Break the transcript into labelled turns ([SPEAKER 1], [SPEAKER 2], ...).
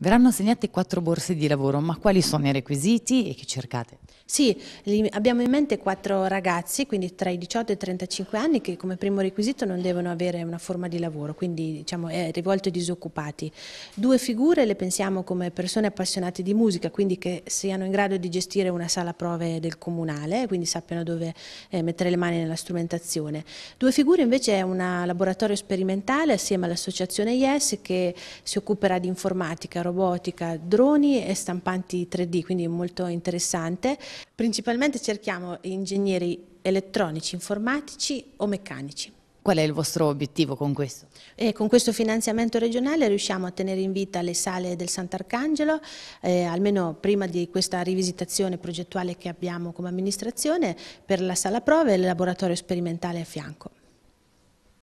[SPEAKER 1] Verranno assegnate quattro borse di lavoro, ma quali sono i requisiti e che cercate?
[SPEAKER 2] Sì, abbiamo in mente quattro ragazzi, quindi tra i 18 e i 35 anni, che come primo requisito non devono avere una forma di lavoro, quindi diciamo, è rivolto ai disoccupati. Due figure le pensiamo come persone appassionate di musica, quindi che siano in grado di gestire una sala prove del comunale, quindi sappiano dove eh, mettere le mani nella strumentazione. Due figure invece è un laboratorio sperimentale assieme all'associazione IES che si occuperà di informatica, robotica, droni e stampanti 3D, quindi molto interessante. Principalmente cerchiamo ingegneri elettronici, informatici o meccanici. Qual è il vostro obiettivo con questo? E con questo finanziamento regionale riusciamo a tenere in vita le sale del Sant'Arcangelo, eh, almeno prima di questa rivisitazione progettuale che abbiamo come amministrazione, per la sala prove e il laboratorio sperimentale a fianco.